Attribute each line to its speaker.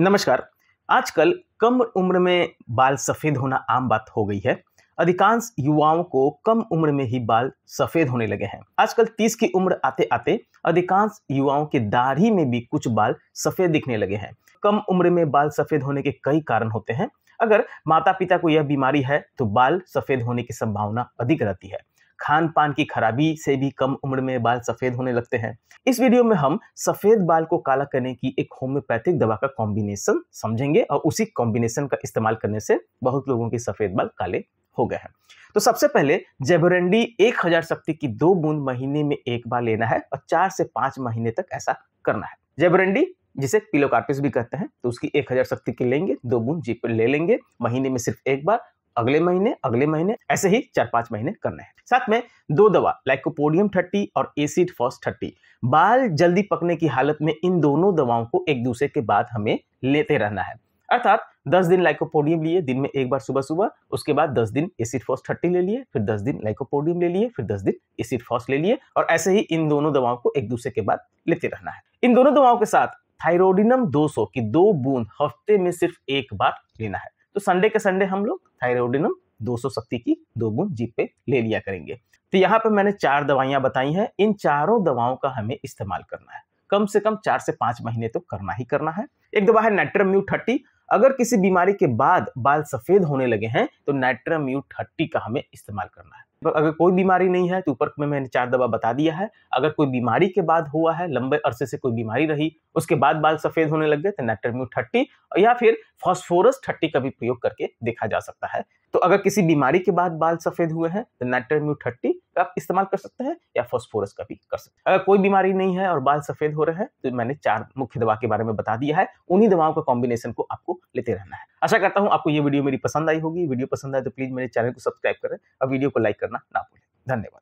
Speaker 1: नमस्कार आजकल कम उम्र में बाल सफ़ेद होना आम बात हो गई है अधिकांश युवाओं को कम उम्र में ही बाल सफ़ेद होने लगे हैं आजकल 30 की उम्र आते आते अधिकांश युवाओं के दाढ़ी में भी कुछ बाल सफ़ेद दिखने लगे हैं कम उम्र में बाल सफ़ेद होने के कई कारण होते हैं अगर माता पिता को यह बीमारी है तो बाल सफ़ेद होने की संभावना अधिक रहती है खान पान की खराबी से भी कम उम्र में बाल सफ़ेद होने लगते हैं इस वीडियो में हम सफ़ेद बाल को काला करने की एक होम्योपैथिक दवा का कॉम्बिनेशन समझेंगे और उसी कॉम्बिनेशन का इस्तेमाल करने से बहुत लोगों के सफ़ेद बाल काले हो गए हैं तो सबसे पहले जेबरेंडी एक हजार शक्ति की दो बूंद महीने में एक बार लेना है और चार से पांच महीने तक ऐसा करना है जेबरेंडी जिसे पिलोकार्पिस भी कहते हैं तो उसकी एक हजार शक्ति की लेंगे दो बूंद जीप ले लेंगे महीने में सिर्फ एक बार अगले महीने अगले महीने ऐसे ही चार पांच महीने करने हैं साथ में दो दवा लाइकोपोडियम थर्टी और एसिड फॉस थर्टी बाल जल्दी पकने की हालत में इन दोनों दवाओं को एक दूसरे के बाद हमें लेते रहना है अर्थात 10 दिन लाइकोपोडियम लिए दिन में एक बार सुबह सुबह उसके बाद दस दिन एसिड फॉस थर्टी ले लिए फिर दस दिन लाइकोपोडियम ले लिए फिर दस दिन एसिड फॉस ले लिए और ऐसे ही इन दोनों दवाओं को एक दूसरे के बाद लेते रहना है इन दोनों दवाओं के साथ थायरोडिनम 200 की दो बूंद हफ्ते में सिर्फ एक बार लेना है तो संडे के संडे हम लोग थायरोडिनम सौ शक्ति की दो गुण जीप पे ले लिया करेंगे तो यहाँ पे मैंने चार दवाइयां बताई हैं इन चारों दवाओं का हमें इस्तेमाल करना है कम से कम चार से पांच महीने तो करना ही करना है एक दवा है नेट्रम्यू थर्टी अगर किसी बीमारी के बाद बाल सफ़ेद होने लगे हैं तो यू थर्टी का हमें इस्तेमाल करना है अगर कोई बीमारी नहीं है तो ऊपर में मैंने चार दवा बता दिया है अगर कोई बीमारी के बाद हुआ है लंबे अरसे से कोई बीमारी रही उसके बाद बाल सफ़ेद होने लग गए तो नेट्रम्यू थर्टी या फिर फॉस्फोरस थर्टी का भी प्रयोग करके देखा जा सकता है तो अगर किसी बीमारी के बाद बाल सफ़ेद हुए हैं तो नेट्रम्यू थर्टी आप इस्तेमाल कर सकते हैं या फॉस्फोरस का भी कर सकते हैं अगर कोई बीमारी नहीं है और बाल सफेद हो रहे हैं तो मैंने चार मुख्य दवा के बारे में बता दिया है उन्हीं दवाओं का कॉम्बिनेशन को आपको लेते रहना है आशा करता हूँ आपको ये वीडियो मेरी पसंद आई होगी वीडियो पसंद आए तो प्लीज मेरे चैनल को सब्सक्राइब करें और वीडियो को लाइक करना ना भूलें धन्यवाद